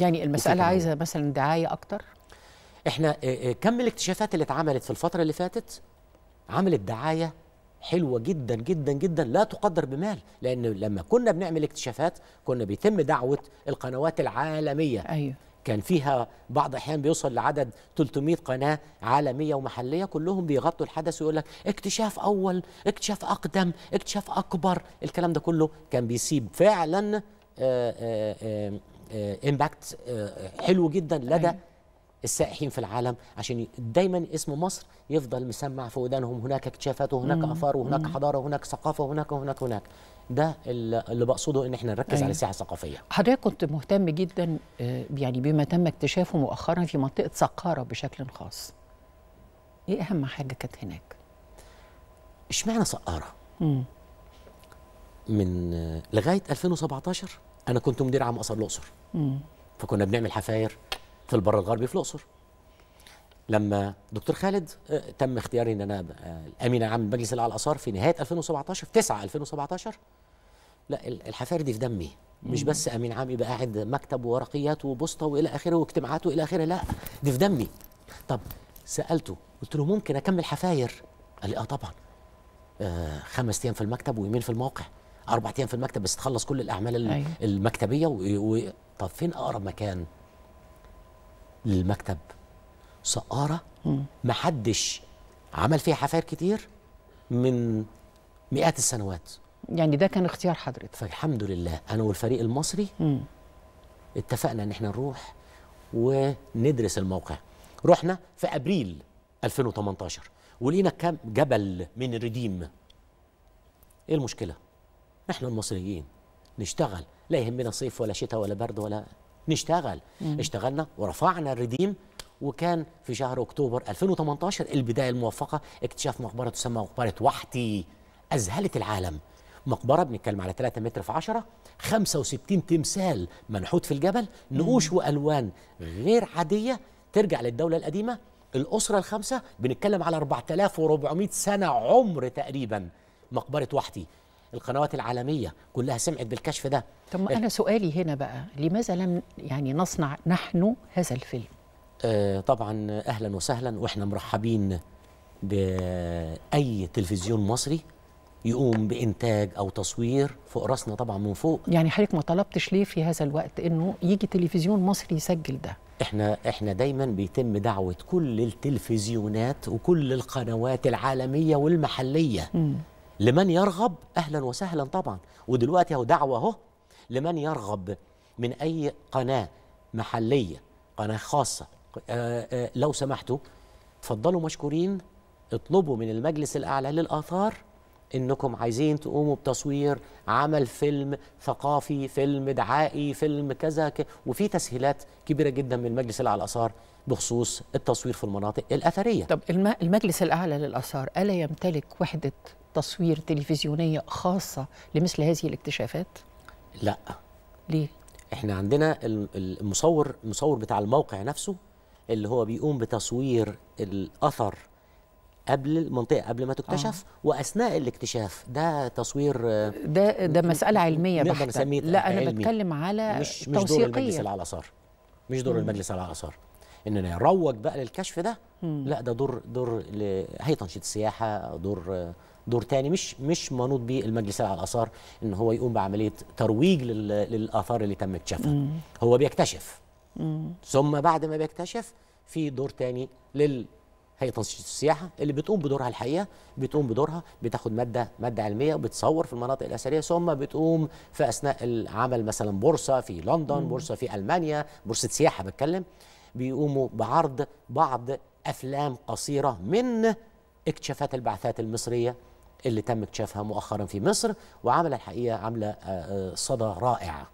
يعني المسألة عايزة مثلا دعاية أكتر؟ احنا آه، آه، كم الاكتشافات اللي اتعملت في الفترة اللي فاتت عملت دعاية حلوة جدا جدا جدا لا تقدر بمال لأن لما كنا بنعمل اكتشافات كنا بيتم دعوة القنوات العالمية أيوة. كان فيها بعض احيان بيوصل لعدد 300 قناه عالميه ومحليه كلهم بيغطوا الحدث ويقول لك اكتشاف اول اكتشاف اقدم اكتشاف اكبر الكلام ده كله كان بيسيب فعلا آآ آه، آآ امباكت آه، آه، حلو جدا لدى السائحين في العالم عشان دايما اسم مصر يفضل مسمع في ودانهم هناك اكتشافات وهناك اثار وهناك حضاره وهناك ثقافه وهناك وهناك وهناك ده اللي بقصده ان احنا نركز أيه. على أيوه. السياحه الثقافيه حضرتك كنت مهتم جدا آه، يعني بما تم اكتشافه مؤخرا في منطقه سقاره بشكل خاص ايه اهم حاجه كانت هناك اشمعنى سقاره من لغايه 2017 انا كنت مدير عام اثار الاقصر فكنا بنعمل حفاير في البر الغربي في الاقصر لما دكتور خالد آه، تم اختياري ان انا آه، الامين عام المجلس الاعلى الاثار في نهايه 2017 في 9 2017 لا الحفاير دي في دمي مش بس امين عام يبقى قاعد مكتب وورقيات وبوسطه والى اخره واجتماعات والى اخره لا دي في دمي طب سالته قلت له ممكن اكمل حفاير قال لي اه طبعا آه خمس ايام في المكتب ويومين في الموقع اربع ايام في المكتب بس تخلص كل الاعمال أيوة. المكتبيه و... و... طب فين اقرب مكان للمكتب سقاره محدش عمل فيها حفاير كتير من مئات السنوات يعني ده كان اختيار حضرتك فالحمد لله انا والفريق المصري م. اتفقنا ان احنا نروح وندرس الموقع رحنا في ابريل 2018 ولقينا كام جبل من الرديم ايه المشكله نحن المصريين نشتغل لا يهمنا صيف ولا شتاء ولا برد ولا نشتغل مم. اشتغلنا ورفعنا الرديم وكان في شهر اكتوبر 2018 البدايه الموفقه اكتشاف مقبره تسمى مقبره وحتي اذهلت العالم مقبره بنتكلم على 3 متر في 10 65 تمثال منحوت في الجبل نقوش والوان غير عاديه ترجع للدوله القديمه الاسره الخمسه بنتكلم على 4400 سنه عمر تقريبا مقبره وحتي القنوات العالميه كلها سمعت بالكشف ده طب ما انا سؤالي هنا بقى لماذا لم يعني نصنع نحن هذا الفيلم آه، طبعا اهلا وسهلا واحنا مرحبين باي تلفزيون مصري يقوم بانتاج او تصوير فوق راسنا طبعا من فوق يعني حضرتك ما طلبتش ليه في هذا الوقت انه يجي تلفزيون مصري يسجل ده احنا احنا دايما بيتم دعوه كل التلفزيونات وكل القنوات العالميه والمحليه مم. لمن يرغب اهلا وسهلا طبعا ودلوقتي اهو دعوه اهو لمن يرغب من اي قناه محليه قناه خاصه آآ آه، آآ آه، لو سمحتوا اتفضلوا مشكورين اطلبوا من المجلس الاعلى للاثار انكم عايزين تقوموا بتصوير عمل فيلم ثقافي فيلم دعائي فيلم كذا وفي تسهيلات كبيره جدا من المجلس الاعلى للاثار بخصوص التصوير في المناطق الاثريه طب المجلس الاعلى للاثار الا يمتلك وحده تصوير تلفزيونيه خاصه لمثل هذه الاكتشافات لا ليه احنا عندنا المصور المصور بتاع الموقع نفسه اللي هو بيقوم بتصوير الاثر قبل المنطقه قبل ما تكتشف آه. واثناء الاكتشاف ده تصوير ده ده مساله علميه بحته لا انا علمي. بتكلم على مش مش دور المجلس على الاثار مش دور المجلس على الاثار اننا نروج بقى للكشف ده مم. لا ده دور دور هيئه تنشيط السياحه دور دور تاني مش مش منوط بيه المجلس على الاثار ان هو يقوم بعمليه ترويج للاثار اللي تم اكتشافها هو بيكتشف مم. ثم بعد ما بيكتشف في دور تاني لل هيئه تنشيط السياحه اللي بتقوم بدورها الحقيقه بتقوم بدورها بتاخد ماده ماده علميه وبتصور في المناطق الاثريه ثم بتقوم في اثناء العمل مثلا بورصه في لندن بورصه في المانيا بورصه سياحه بتكلم بيقوموا بعرض بعض افلام قصيره من اكتشافات البعثات المصريه اللي تم اكتشافها مؤخرا في مصر وعمل الحقيقه عامله آه، آه، صدى رائع